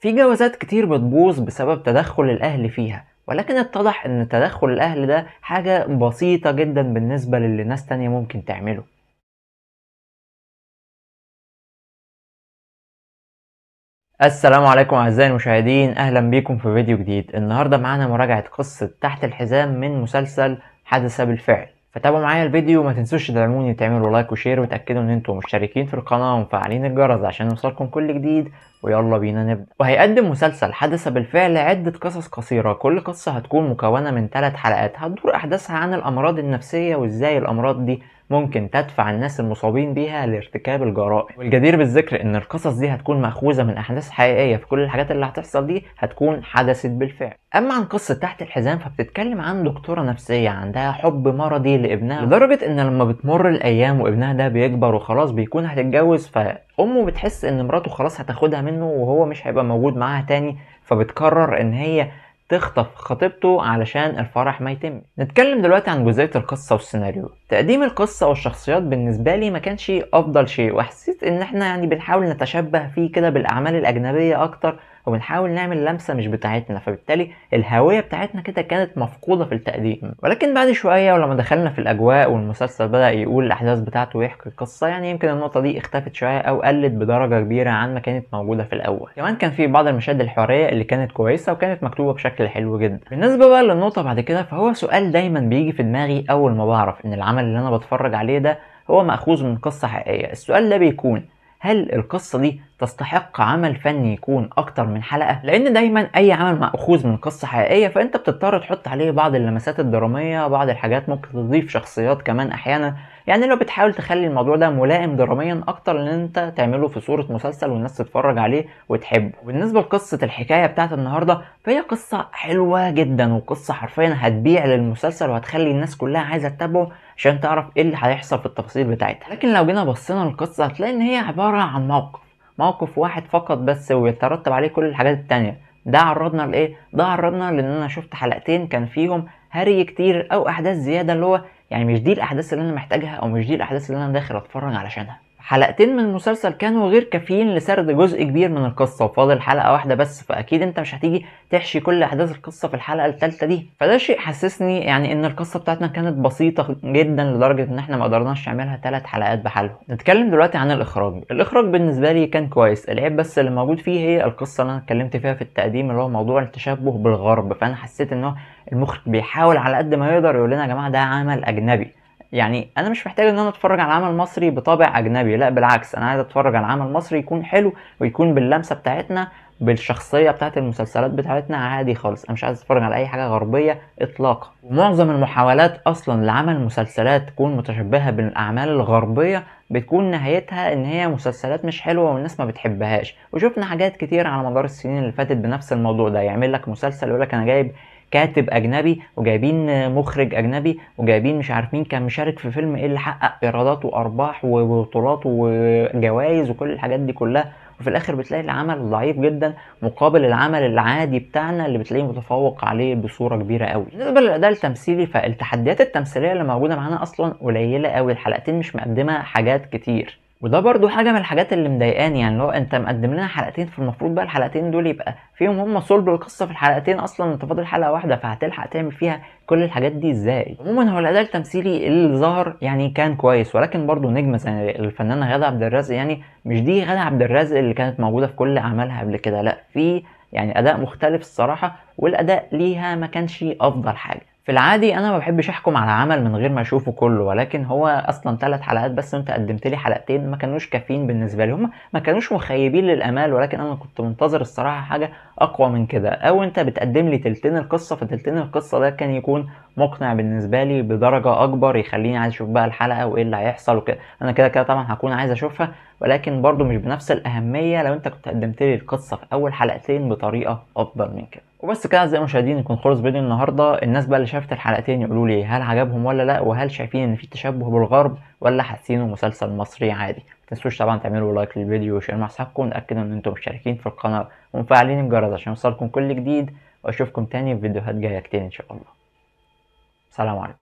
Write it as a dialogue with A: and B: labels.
A: في جوازات كتير بتبوظ بسبب تدخل الأهل فيها ولكن اتضح ان تدخل الأهل ده حاجة بسيطة جدا بالنسبة للي ناس تانية ممكن تعمله السلام عليكم اعزائي المشاهدين اهلا بيكم في فيديو جديد النهارده معانا مراجعه قصه تحت الحزام من مسلسل حدث بالفعل فتابعوا معايا الفيديو وما تنسوش تدعموني وتعملوا لايك وشير وتاكدوا ان انتم مشتركين في القناه ومفعلين الجرس عشان يوصلكم كل جديد ويلا بينا نبدا وهيقدم مسلسل حدث بالفعل عده قصص قصيره كل قصه هتكون مكونه من ثلاث حلقات هتدور احداثها عن الامراض النفسيه وازاي الامراض دي ممكن تدفع الناس المصابين بيها لارتكاب الجرائم والجدير بالذكر ان القصص دي هتكون مأخوذة من احداث حقيقية في كل الحاجات اللي هتحصل دي هتكون حدثت بالفعل اما عن قصة تحت الحزام فبتتكلم عن دكتورة نفسية عندها حب مرضي لابنها لدرجة ان لما بتمر الايام وابنها ده بيكبر وخلاص بيكون هتتجوز فامه بتحس ان مراته خلاص هتاخدها منه وهو مش هيبقى موجود معاها تاني فبتقرر ان هي تخطف خطيبته علشان الفرح ما يتم نتكلم دلوقتي عن جزئية القصة والسيناريو تقديم القصة والشخصيات بالنسبة لي ما كانش أفضل شيء وحسيت إن إحنا يعني بنحاول نتشبه فيه كده بالأعمال الأجنبية أكتر وبنحاول نعمل لمسة مش بتاعتنا فبالتالي الهوية بتاعتنا كده كانت مفقودة في التقديم ولكن بعد شوية ولما دخلنا في الأجواء والمسلسل بدأ يقول الأحداث بتاعته ويحكي القصة يعني يمكن النقطة دي اختفت شوية أو قلت بدرجة كبيرة عن ما كانت موجودة في الأول كمان كان في بعض المشاهد الحوارية اللي كانت كويسة وكانت مكتوبة بشكل حلو جدا بالنسبة بقى للنقطة بعد كده فهو سؤال دايما بيجي في دماغي أول ما بعرف إن العمل العمل اللي انا بتفرج عليه ده هو مأخوذ من قصة حقيقية السؤال ده بيكون هل القصة دي تستحق عمل فني يكون اكتر من حلقه لان دايما اي عمل ماخوذ من قصه حقيقيه فانت بتضطر تحط عليه بعض اللمسات الدراميه بعض الحاجات ممكن تضيف شخصيات كمان احيانا يعني لو بتحاول تخلي الموضوع ده ملائم دراميا اكتر ان انت تعمله في صوره مسلسل والناس تتفرج عليه وتحبه وبالنسبه لقصه الحكايه بتاعت النهارده فهي قصه حلوه جدا وقصه حرفيا هتبيع للمسلسل وهتخلي الناس كلها عايزه تتابعه عشان تعرف ايه اللي هيحصل في التفاصيل بتاعتها لكن لو جينا بصينا للقصه هتلاقي ان هي عباره عن موقف موقف واحد فقط بس ويترتب عليه كل الحاجات التانية ده عرضنا لايه ده عرضنا لان انا شفت حلقتين كان فيهم هري كتير او احداث زياده اللي هو يعني مش دي الاحداث اللي انا محتاجها او مش دي الاحداث اللي انا داخل اتفرج علشانها حلقتين من المسلسل كانوا غير كافيين لسرد جزء كبير من القصة وفاضل حلقة واحدة بس فأكيد أنت مش هتيجي تحشي كل أحداث القصة في الحلقة الثالثة دي فده شيء حسسني يعني إن القصة بتاعتنا كانت بسيطة جدا لدرجة إن إحنا ما قدرناش نعملها ثلاث حلقات بحالهم نتكلم دلوقتي عن الإخراج الإخراج بالنسبة لي كان كويس العيب بس اللي موجود فيه هي القصة اللي أنا اتكلمت فيها في التقديم اللي هو موضوع التشبه بالغرب فأنا حسيت إن هو المخرج بيحاول على قد ما يقدر يقول لنا يا جماعة ده عمل أجنبي يعني انا مش محتاج ان انا اتفرج على عمل مصري بطابع اجنبي لا بالعكس انا عايز اتفرج على عمل مصري يكون حلو ويكون باللمسه بتاعتنا بالشخصيه بتاعت المسلسلات بتاعتنا عادي خالص انا مش عايز اتفرج على اي حاجه غربيه اطلاقا ومعظم المحاولات اصلا لعمل مسلسلات تكون متشبهه بالاعمال الغربيه بتكون نهايتها ان هي مسلسلات مش حلوه والناس ما بتحبهاش وشفنا حاجات كتير على مدار السنين اللي فاتت بنفس الموضوع ده يعمل لك مسلسل يقول لك انا جايب كاتب اجنبي وجايبين مخرج اجنبي وجايبين مش عارف مين كان مشارك في فيلم ايه اللي حقق ايرادات وارباح وبطولات وجوائز وكل الحاجات دي كلها وفي الاخر بتلاقي العمل ضعيف جدا مقابل العمل العادي بتاعنا اللي بتلاقيه متفوق عليه بصوره كبيره قوي بالنسبه للاداء التمثيلي فالتحديات التمثيليه اللي موجوده معانا اصلا قليله قوي الحلقتين مش مقدمه حاجات كتير وده برضو حاجه من الحاجات اللي مضايقاني يعني لو انت مقدم لنا حلقتين فالمفروض بقى الحلقتين دول يبقى فيهم هم صلب القصه في الحلقتين اصلا انت فاضل حلقه واحده فهتلحق تعمل فيها كل الحاجات دي ازاي عموما هو الاداء التمثيلي اللي ظهر يعني كان كويس ولكن برضو نجمه زي الفنانه غاده عبد الرازق يعني مش دي غاده عبد الرازق اللي كانت موجوده في كل اعمالها قبل كده لا في يعني اداء مختلف الصراحه والاداء ليها ما كانش افضل حاجه في العادي انا ما بحبش احكم على عمل من غير ما اشوفه كله ولكن هو اصلا ثلاث حلقات بس وانت قدمت لي حلقتين ما كانوش كافيين بالنسبه لي هم ما كانوش مخيبين للامال ولكن انا كنت منتظر الصراحه حاجه اقوى من كده او انت بتقدم لي تلتين القصه فتلتين القصه ده كان يكون مقنع بالنسبه لي بدرجه اكبر يخليني عايز اشوف بقى الحلقه وايه اللي هيحصل وكده انا كده كده طبعا هكون عايز اشوفها ولكن برضو مش بنفس الاهميه لو انت كنت قدمت لي القصه في اول حلقتين بطريقه افضل من كده وبس كده اعزائي المشاهدين يكون خلص فيديو النهارده الناس بقى اللي شافت الحلقتين يقولوا لي هل عجبهم ولا لا وهل شايفين ان في تشبه بالغرب ولا حاسينه مسلسل مصري عادي متنسوش طبعا تعملوا لايك للفيديو وشير مع اصحابكم وتاكدوا ان انتم مشتركين في القناه ومفعلين الجرس عشان يوصلكم كل جديد واشوفكم تاني في فيديوهات جايه كتير ان شاء الله سلام عليكم